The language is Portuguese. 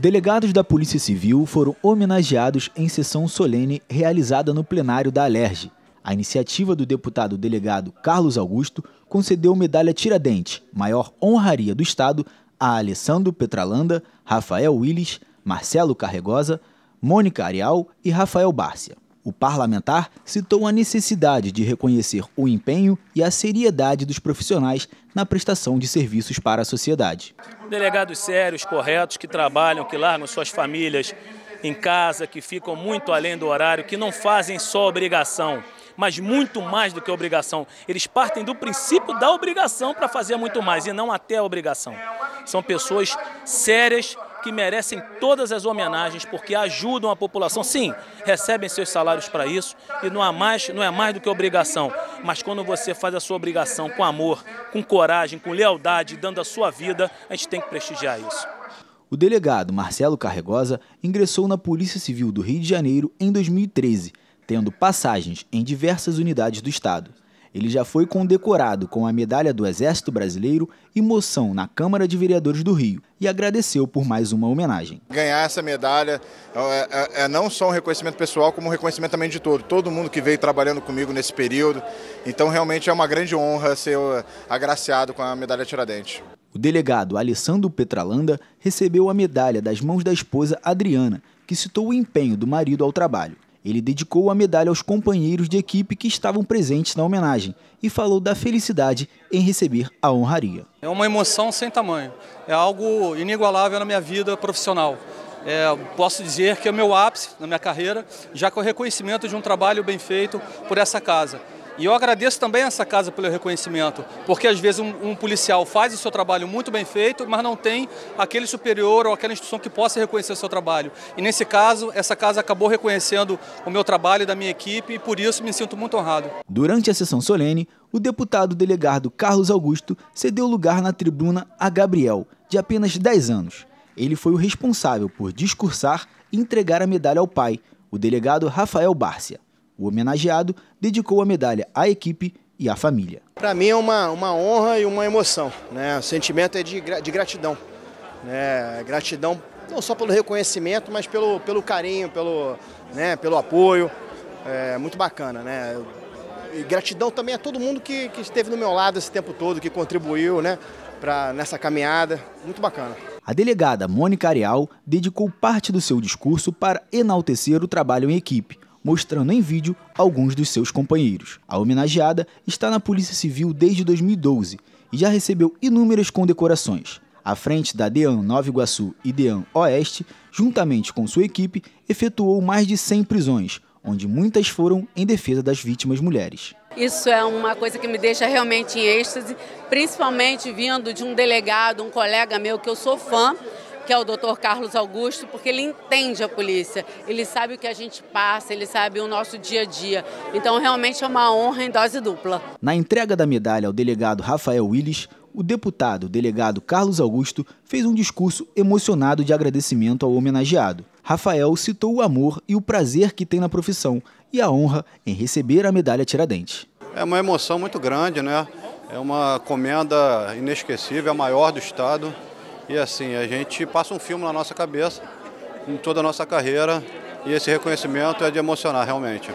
Delegados da Polícia Civil foram homenageados em sessão solene realizada no plenário da Alerj. A iniciativa do deputado delegado Carlos Augusto concedeu medalha Tiradentes, maior honraria do Estado, a Alessandro Petralanda, Rafael Willis, Marcelo Carregosa, Mônica Arial e Rafael Bárcia. O parlamentar citou a necessidade de reconhecer o empenho e a seriedade dos profissionais na prestação de serviços para a sociedade. Delegados sérios, corretos, que trabalham, que largam suas famílias em casa, que ficam muito além do horário, que não fazem só obrigação, mas muito mais do que obrigação. Eles partem do princípio da obrigação para fazer muito mais e não até a obrigação. São pessoas sérias, que merecem todas as homenagens porque ajudam a população. Sim, recebem seus salários para isso e não, há mais, não é mais do que obrigação. Mas quando você faz a sua obrigação com amor, com coragem, com lealdade, dando a sua vida, a gente tem que prestigiar isso. O delegado Marcelo Carregosa ingressou na Polícia Civil do Rio de Janeiro em 2013, tendo passagens em diversas unidades do Estado. Ele já foi condecorado com a Medalha do Exército Brasileiro e moção na Câmara de Vereadores do Rio e agradeceu por mais uma homenagem. Ganhar essa medalha é, é, é, é não só um reconhecimento pessoal, como um reconhecimento também de todo, todo mundo que veio trabalhando comigo nesse período. Então, realmente é uma grande honra ser uh, agraciado com a medalha Tiradentes. O delegado Alessandro Petralanda recebeu a medalha das mãos da esposa Adriana, que citou o empenho do marido ao trabalho. Ele dedicou a medalha aos companheiros de equipe que estavam presentes na homenagem e falou da felicidade em receber a honraria. É uma emoção sem tamanho, é algo inigualável na minha vida profissional. É, posso dizer que é o meu ápice na minha carreira, já com o reconhecimento de um trabalho bem feito por essa casa. E eu agradeço também essa casa pelo reconhecimento, porque às vezes um, um, policial faz o seu trabalho muito bem feito, mas não tem aquele superior ou aquela instituição que possa reconhecer o seu trabalho. E nesse caso, essa casa acabou reconhecendo o meu trabalho e da minha equipe e por isso me sinto muito honrado. Durante a sessão solene, o deputado delegado Carlos Augusto cedeu lugar na tribuna a Gabriel, de apenas 10 anos. Ele foi o responsável por discursar e entregar a medalha ao pai, o delegado Rafael Bárcia. O homenageado dedicou a medalha à equipe e à família. Para mim é uma, uma honra e uma emoção. Né? O sentimento é de, de gratidão. Né? Gratidão não só pelo reconhecimento, mas pelo, pelo carinho, pelo, né, pelo apoio. É muito bacana, né? E gratidão também a todo mundo que, que esteve do meu lado esse tempo todo, que contribuiu né, pra, nessa caminhada. Muito bacana. A delegada Mônica Areal dedicou parte do seu discurso para enaltecer o trabalho em equipe, mostrando em vídeo alguns dos seus companheiros. A homenageada está na Polícia Civil desde 2012 e já recebeu inúmeras condecorações. À frente da DEAN Nova Iguaçu e DEAN Oeste, juntamente com sua equipe, efetuou mais de 100 prisões, onde muitas foram em defesa das vítimas mulheres. Isso é uma coisa que me deixa realmente em êxtase, principalmente vindo de um delegado, um colega meu que eu sou fã, que é o doutor Carlos Augusto, porque ele entende a polícia, ele sabe o que a gente passa, ele sabe o nosso dia a dia. Então, realmente é uma honra em dose dupla. Na entrega da medalha ao delegado Rafael Willis, o deputado delegado Carlos Augusto fez um discurso emocionado de agradecimento ao homenageado. Rafael citou o amor e o prazer que tem na profissão e a honra em receber a medalha Tiradentes. É uma emoção muito grande, né? É uma comenda inesquecível, a maior do Estado. E assim, a gente passa um filme na nossa cabeça, em toda a nossa carreira, e esse reconhecimento é de emocionar realmente.